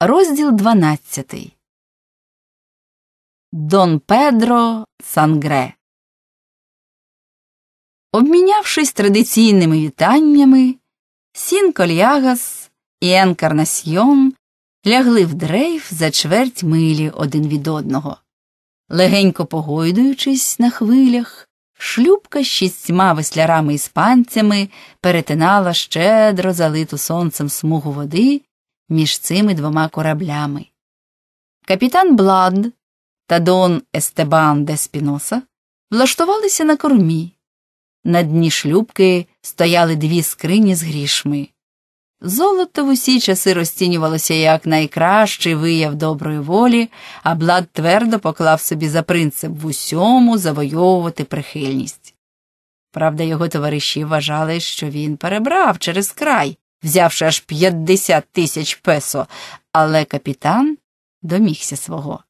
Розділ 12 Дон Педро Сангре. Обмінявшись традиційними вітаннями, Сін Кольягас і Енкарнасьйон лягли в дрейф за чверть милі один від одного. Легенько погойдуючись на хвилях, шлюбка з шістьма веслярами іспанцями перетинала щедро залиту сонцем смугу води між цими двома кораблями. Капітан Блад та Дон Естебан де Спіноса влаштувалися на кормі. На дні шлюбки стояли дві скрині з грішми. Золото в усі часи розцінювалося як найкращий вияв доброї волі, а Блад твердо поклав собі за принцип в усьому завойовувати прихильність. Правда, його товариші вважали, що він перебрав через край, взявши аж 50 тисяч песо, але капітан домігся свого.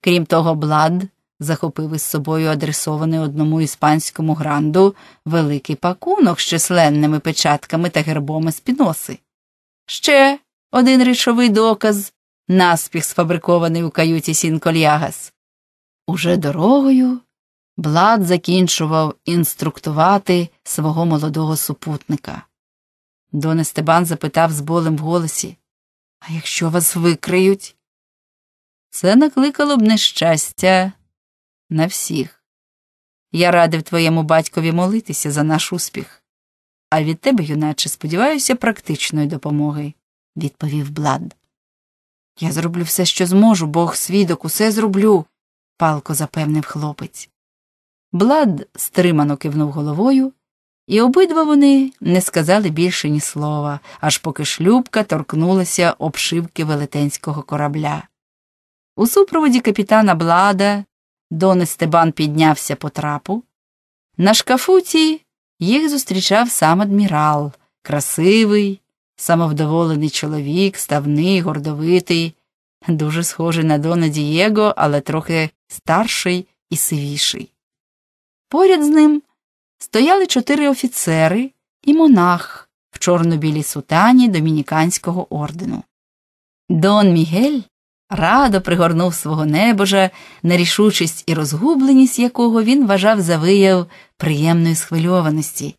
Крім того, блад захопив із собою адресований одному іспанському гранду великий пакунок з численними печатками та гербом спіноси. Ще один речовий доказ, наспіх сфабрикований у каюті Сінкольягас. Уже дорогою блад закінчував інструктувати свого молодого супутника. Дон Естебан запитав з болем в голосі А якщо вас викриють? Це накликало б нещастя на всіх. Я радив твоєму батькові молитися за наш успіх, а від тебе, юначе, сподіваюся, практичної допомоги, відповів Блад. Я зроблю все, що зможу, бог свідок, усе зроблю, палко запевнив хлопець. Блад стримано кивнув головою і обидва вони не сказали більше ні слова, аж поки шлюбка торкнулася обшивки велетенського корабля. У супроводі капітана Блада Дон Естебан піднявся по трапу. На шкафуті їх зустрічав сам адмірал, красивий, самовдоволений чоловік, ставний, гордовитий, дуже схожий на Дона Дієго, але трохи старший і сивіший. Поряд з ним стояли чотири офіцери і монах в чорно-білій сутані домініканського ордену. Дон Мігель радо пригорнув свого небожа, нерішучість і розгубленість якого він вважав за вияв приємної схвильованості,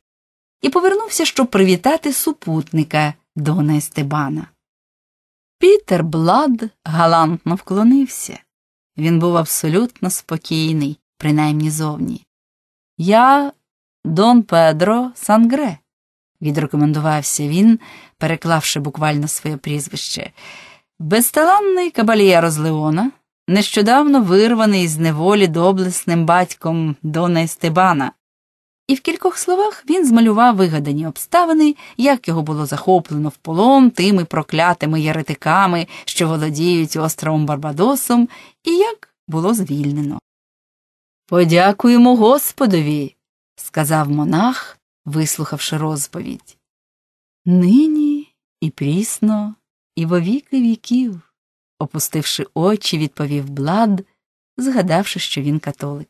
і повернувся, щоб привітати супутника Дона Естебана. Пітер Блад галантно вклонився. Він був абсолютно спокійний, принаймні зовні. Я Дон Педро Сангре, відрекомендувався він, переклавши буквально своє прізвище. Безталанний кабальєро з Леона, нещодавно вирваний з неволі доблесним батьком Дона Естебана. І в кількох словах він змалював вигадані обставини, як його було захоплено в полон тими проклятими єретиками, що володіють островом Барбадосом, і як було звільнено. Подякуємо Господові сказав монах, вислухавши розповідь. Нині і прісно, і вовіки віків, опустивши очі, відповів Блад, згадавши, що він католик.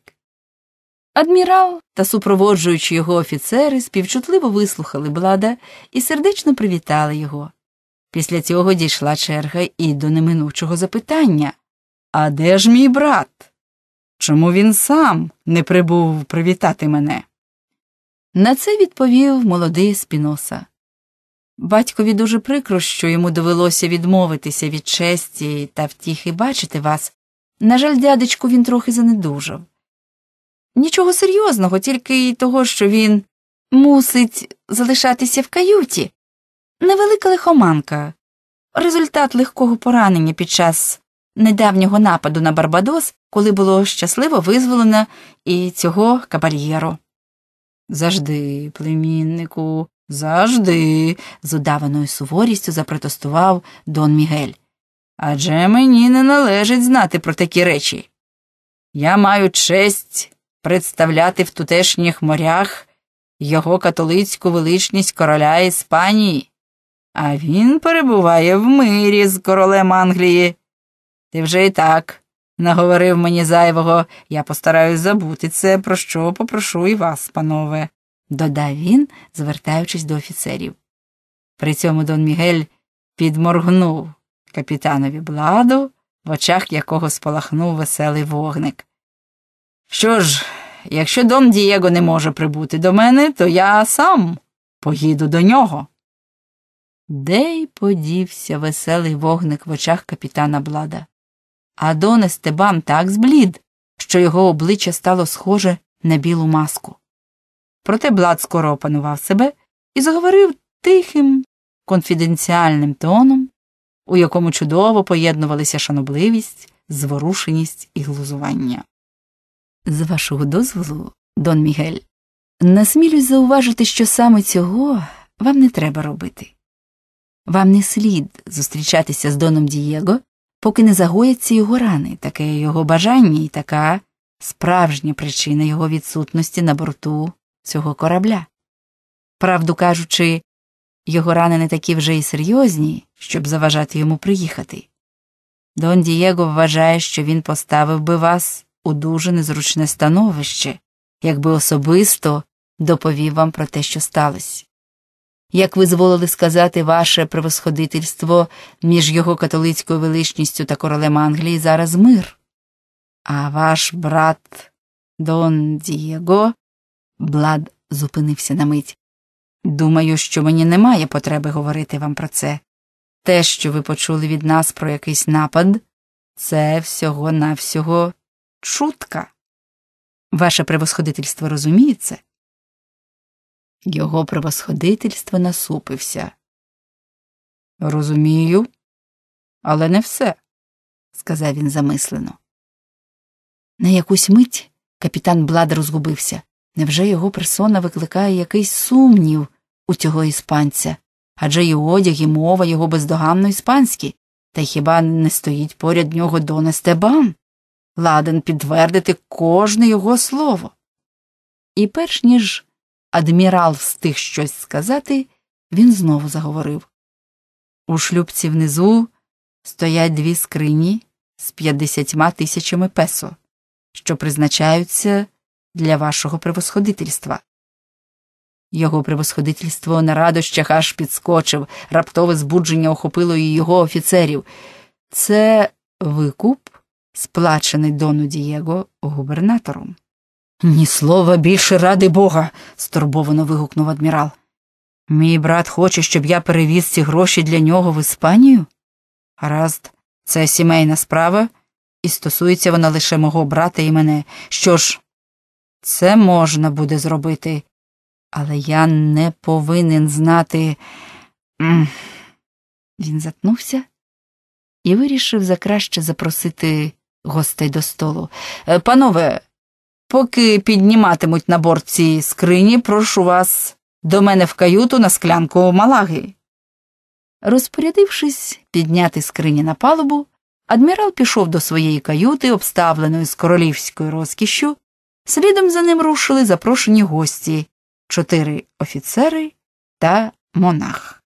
Адмірал та супроводжуючи його офіцери співчутливо вислухали Блада і сердечно привітали його. Після цього дійшла черга і до неминучого запитання А де ж мій брат? Чому він сам не прибув привітати мене? На це відповів молодий спіноса. Батькові дуже прикро, що йому довелося відмовитися від честі та втіхи бачити вас. На жаль, дядечку він трохи занедужав. Нічого серйозного, тільки й того, що він мусить залишатися в каюті. Невелика лихоманка, результат легкого поранення під час недавнього нападу на Барбадос, коли було щасливо визволено і цього кабальєру. Завжди, племіннику, завжди, з удаваною суворістю запротестував Дон Мігель. Адже мені не належить знати про такі речі. Я маю честь представляти в тутешніх морях його католицьку величність короля Іспанії, а він перебуває в мирі з королем Англії. Ти вже і так Наговорив мені зайвого, я постараюсь забути це, про що попрошу і вас, панове, додав він, звертаючись до офіцерів. При цьому Дон Мігель підморгнув капітанові бладу, в очах якого спалахнув веселий вогник. Що ж, якщо Дон Дієго не може прибути до мене, то я сам поїду до нього. Де й подівся веселий вогник в очах капітана Блада а Дон Естебан так зблід, що його обличчя стало схоже на білу маску. Проте Блад скоро опанував себе і заговорив тихим, конфіденціальним тоном, у якому чудово поєднувалися шанобливість, зворушеність і глузування. З вашого дозволу, Дон Мігель, насмілюсь зауважити, що саме цього вам не треба робити. Вам не слід зустрічатися з Доном Дієго поки не загояться його рани, таке його бажання і така справжня причина його відсутності на борту цього корабля. Правду кажучи, його рани не такі вже й серйозні, щоб заважати йому приїхати. Дон Дієго вважає, що він поставив би вас у дуже незручне становище, якби особисто доповів вам про те, що сталося як ви зволили сказати, ваше превосходительство між його католицькою величністю та королем Англії зараз мир. А ваш брат Дон Дієго, Блад зупинився на мить. Думаю, що мені немає потреби говорити вам про це. Те, що ви почули від нас про якийсь напад, це всього навсього чутка. Ваше превосходительство розуміє це? Його превосходительство насупився. Розумію, але не все, сказав він замислено. На якусь мить капітан Блад розгубився. Невже його персона викликає якийсь сумнів у цього іспанця? Адже і одяг, і мова його бездоганно іспанські, та хіба не стоїть поряд нього Дон Естебан? Ладен підтвердити кожне його слово. І перш ніж адмірал встиг щось сказати, він знову заговорив. У шлюбці внизу стоять дві скрині з п'ятдесятьма тисячами песо, що призначаються для вашого превосходительства. Його превосходительство на радощах аж підскочив, раптове збудження охопило і його офіцерів. Це викуп, сплачений дону Дієго губернатором. Ні слова більше ради Бога. стурбовано вигукнув адмірал. Мій брат хоче, щоб я перевіз ці гроші для нього в Іспанію? Гаразд, це сімейна справа, і стосується вона лише мого брата і мене. Що ж, це можна буде зробити, але я не повинен знати. Він затнувся і вирішив за краще запросити гостей до столу. Е, панове, поки підніматимуть на борт цієї скрині, прошу вас до мене в каюту на склянку малаги. Розпорядившись підняти скрині на палубу, адмірал пішов до своєї каюти, обставленої з королівською розкішю. Слідом за ним рушили запрошені гості чотири офіцери та монах.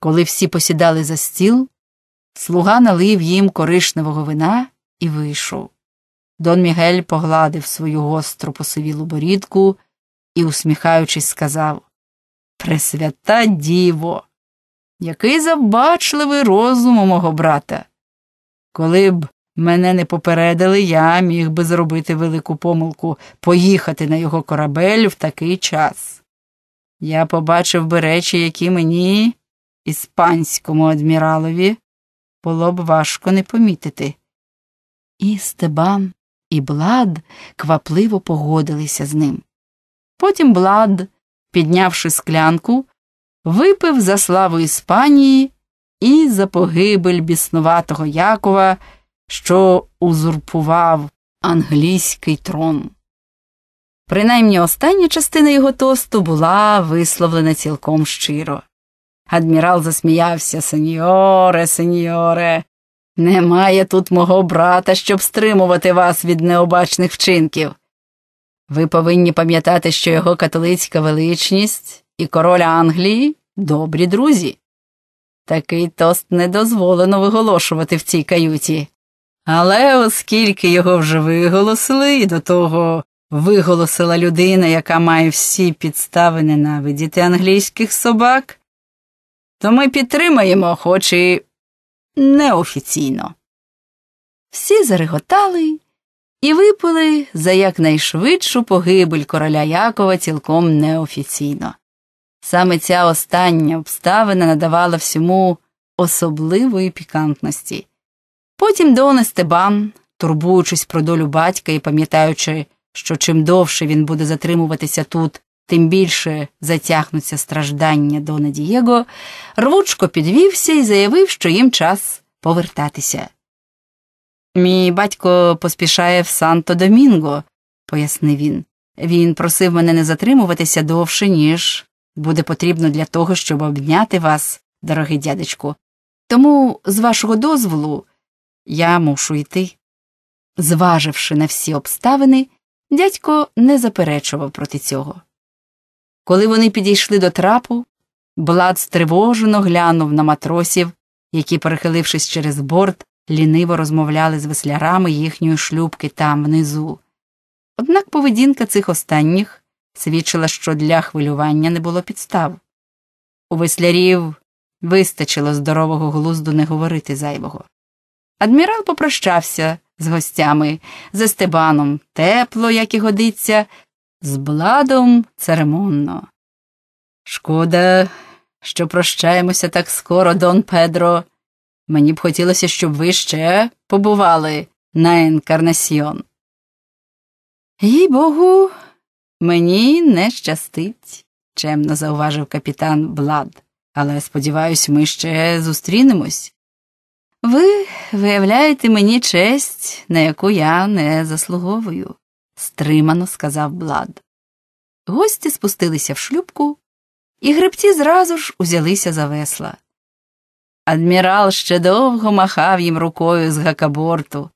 Коли всі посідали за стіл, слуга налив їм коришневого вина і вийшов. Дон Мігель погладив свою гостру посивілу борідку і, усміхаючись, сказав Пресвята діво, який забачливий розум у мого брата. Коли б мене не попередили, я міг би зробити велику помилку поїхати на його корабель в такий час. Я побачив би речі, які мені, іспанському адміралові, було б важко не помітити. І Стебан і Блад квапливо погодилися з ним. Потім Блад, піднявши склянку, випив за славу Іспанії і за погибель біснуватого Якова, що узурпував англійський трон. Принаймні остання частина його тосту була висловлена цілком щиро. Адмірал засміявся сеньоре, сеньоре, немає тут мого брата, щоб стримувати вас від необачних вчинків. Ви повинні пам'ятати, що його католицька величність і король Англії добрі друзі. Такий тост не дозволено виголошувати в цій каюті. Але оскільки його вже виголосили, і до того виголосила людина, яка має всі підстави ненавидіти англійських собак, то ми підтримаємо, хоч і неофіційно. Всі зареготали і випили за якнайшвидшу погибель короля Якова цілком неофіційно. Саме ця остання обставина надавала всьому особливої пікантності. Потім Дон Естебан, турбуючись про долю батька і пам'ятаючи, що чим довше він буде затримуватися тут, тим більше затягнуться страждання Дона Дієго, рвучко підвівся і заявив, що їм час повертатися. Мій батько поспішає в Санто Домінго, пояснив він. Він просив мене не затримуватися довше, ніж буде потрібно для того, щоб обняти вас, дорогий дядечку. Тому, з вашого дозволу, я мушу йти. Зваживши на всі обставини, дядько не заперечував проти цього. Коли вони підійшли до трапу, Блад стривожено глянув на матросів, які, перехилившись через борт, ліниво розмовляли з веслярами їхньої шлюбки там внизу. Однак поведінка цих останніх свідчила, що для хвилювання не було підстав. У веслярів вистачило здорового глузду не говорити зайвого. Адмірал попрощався з гостями, з Естебаном, тепло, як і годиться, з бладом церемонно. Шкода, що прощаємося так скоро, Дон Педро. Мені б хотілося, щоб ви ще побували на Енкарнасьйон. Їй богу, мені не щастить, чемно зауважив капітан Блад. Але, сподіваюсь, ми ще зустрінемось. Ви виявляєте мені честь, на яку я не заслуговую стримано сказав Блад. Гості спустилися в шлюпку, і гребці зразу ж узялися за весла. Адмірал ще довго махав їм рукою з гакаборту.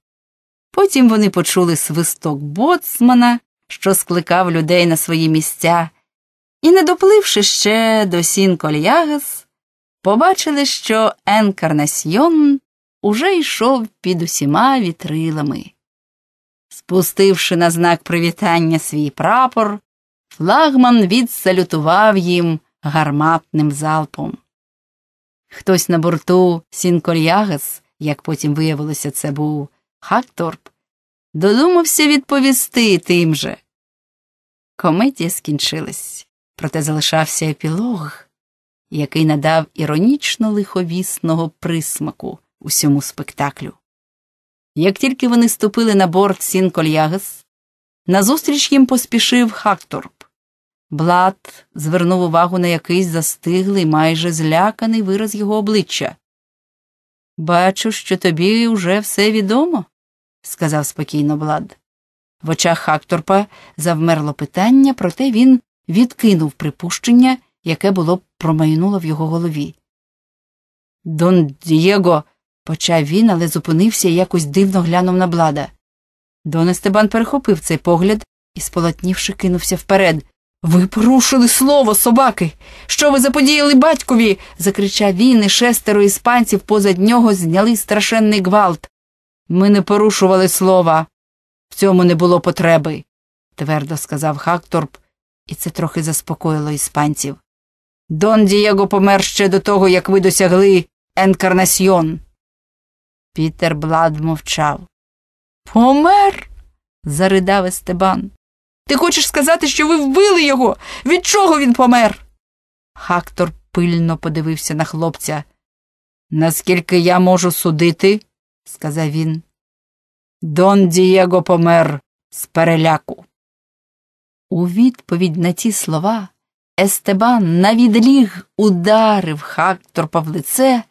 Потім вони почули свисток боцмана, що скликав людей на свої місця, і, не допливши ще до сін Кольягас, побачили, що Енкарнасьйон уже йшов під усіма вітрилами. Спустивши на знак привітання свій прапор, флагман відсалютував їм гарматним залпом. Хтось на борту Сінкольягас, як потім виявилося, це був Хакторп, додумався відповісти тим же. Комедія скінчилась, проте залишався епілог, який надав іронічно лиховісного присмаку усьому спектаклю. Як тільки вони ступили на борт Сінкольягес, назустріч їм поспішив Хакторп. Блад звернув увагу на якийсь застиглий, майже зляканий вираз його обличчя. Бачу, що тобі вже все відомо, сказав спокійно Блад. В очах Хакторпа завмерло питання, проте він відкинув припущення, яке було б промайнуло в його голові. Дон Дієго Почав він, але зупинився і якось дивно глянув на блада. Дон Естебан перехопив цей погляд і, сполотнівши, кинувся вперед. Ви порушили слово, собаки. Що ви заподіяли батькові? закричав він, і шестеро іспанців позад нього зняли страшенний гвалт. Ми не порушували слова. В цьому не було потреби, твердо сказав Хакторп, і це трохи заспокоїло іспанців. Дон Дієго помер ще до того, як ви досягли енкарнасьйон. Пітер Блад мовчав. Помер? заридав Естебан. Ти хочеш сказати, що ви вбили його? Від чого він помер? Хактор пильно подивився на хлопця. Наскільки я можу судити, сказав він. Дон Дієго помер з переляку. У відповідь на ці слова Естебан навідліг ударив Хактор в лице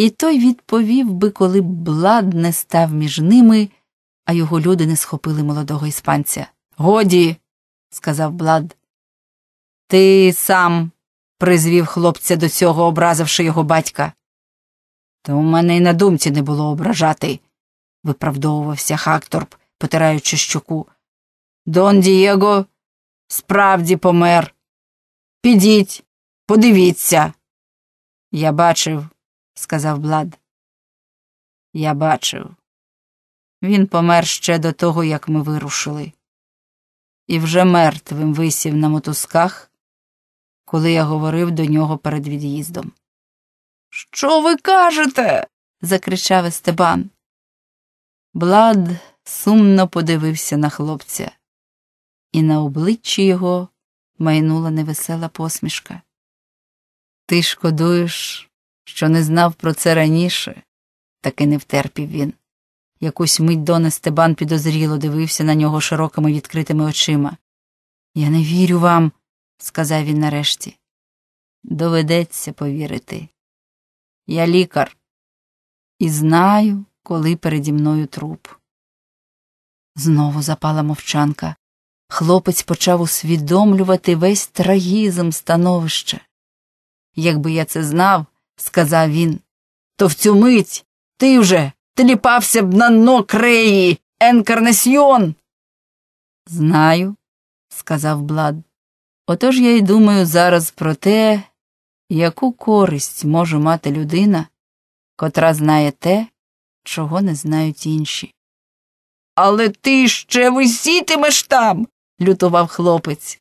і той відповів би, коли б блад не став між ними, а його люди не схопили молодого іспанця. Годі, сказав блад. Ти сам призвів хлопця до цього, образивши його батька. То в мене й на думці не було ображати, виправдовувався Хакторп, потираючи щоку. Дон Дієго справді помер. Підіть, подивіться. Я бачив сказав Блад. Я бачив. Він помер ще до того, як ми вирушили, і вже мертвим висів на мотузках, коли я говорив до нього перед від'їздом. Що ви кажете? закричав Естебан. Блад сумно подивився на хлопця, і на обличчі його майнула невесела посмішка. Ти шкодуєш, що не знав про це раніше, таки не втерпів він. Якусь мить Дон Естебан підозріло дивився на нього широкими відкритими очима. Я не вірю вам, сказав він нарешті. Доведеться повірити. Я лікар і знаю, коли переді мною труп. Знову запала мовчанка. Хлопець почав усвідомлювати весь трагізм становища. Якби я це знав, сказав він. То в цю мить ти вже тліпався б на нокреї Енкарнесьйон. Знаю, сказав Блад. Отож я й думаю зараз про те, яку користь може мати людина, котра знає те, чого не знають інші. Але ти ще висітимеш там, лютував хлопець.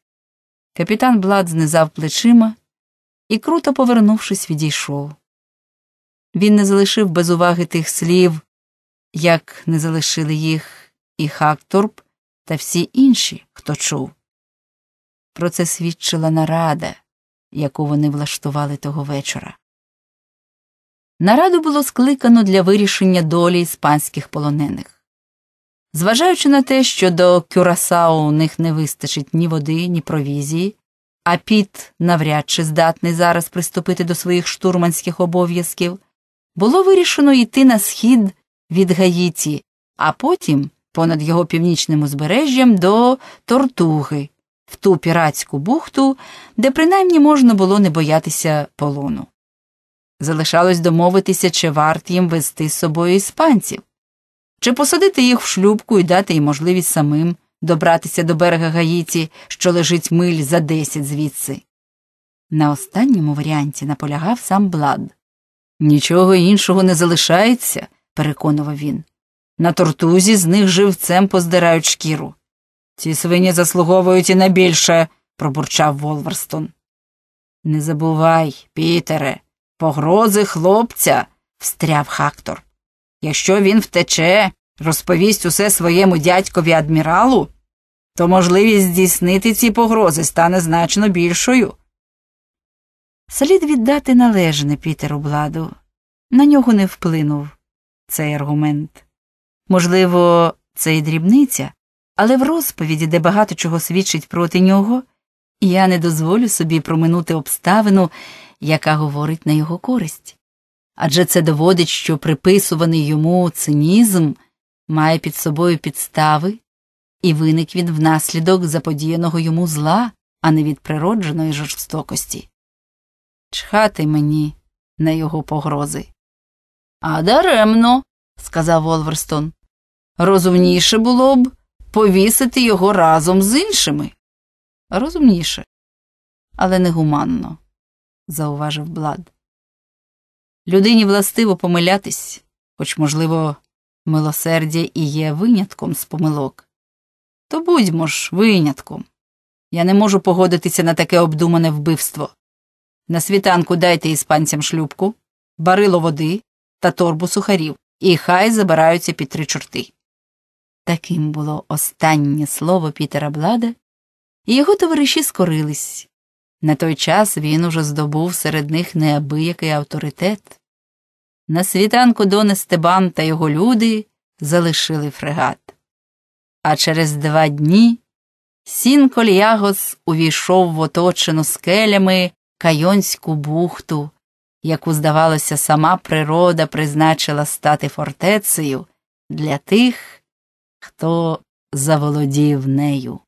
Капітан Блад знизав плечима і, круто повернувшись, відійшов. Він не залишив без уваги тих слів, як не залишили їх і Хакторп та всі інші, хто чув. Про це свідчила нарада, яку вони влаштували того вечора. Нараду було скликано для вирішення долі іспанських полонених. Зважаючи на те, що до Кюрасау у них не вистачить ні води, ні провізії, а піт, навряд чи здатний зараз приступити до своїх штурманських обов'язків, було вирішено йти на схід від Гаїті, а потім понад його північним узбережжям до Тортуги, в ту піратську бухту, де принаймні можна було не боятися полону. Залишалось домовитися, чи варт їм вести з собою іспанців, чи посадити їх в шлюбку і дати їм можливість самим добратися до берега Гаїті, що лежить миль за десять звідси. На останньому варіанті наполягав сам Блад. Нічого іншого не залишається, переконував він. На тортузі з них живцем поздирають шкіру. Ці свині заслуговують і на більше, пробурчав Волверстон. Не забувай, Пітере, погрози хлопця, встряв Хактор. Якщо він втече, розповість усе своєму дядькові адміралу, то можливість здійснити ці погрози стане значно більшою. Слід віддати належне Пітеру Бладу. На нього не вплинув цей аргумент. Можливо, це і дрібниця, але в розповіді, де багато чого свідчить проти нього, я не дозволю собі проминути обставину, яка говорить на його користь. Адже це доводить, що приписуваний йому цинізм має під собою підстави, і виник він внаслідок заподіяного йому зла, а не від природженої жорстокості. Чхати мені на його погрози. А даремно, сказав Волверстон. Розумніше було б повісити його разом з іншими. Розумніше, але негуманно, зауважив Блад. Людині властиво помилятись, хоч, можливо, Милосердя і є винятком з помилок. То будьмо ж винятком. Я не можу погодитися на таке обдумане вбивство. На світанку дайте іспанцям шлюбку, барило води та торбу сухарів, і хай забираються під три чорти. Таким було останнє слово Пітера Блада, і його товариші скорились. На той час він уже здобув серед них неабиякий авторитет. На світанку Дон Стебан та його люди залишили фрегат. А через два дні Сін Кольягос увійшов в оточену скелями Кайонську бухту, яку, здавалося, сама природа призначила стати фортецею для тих, хто заволодів нею.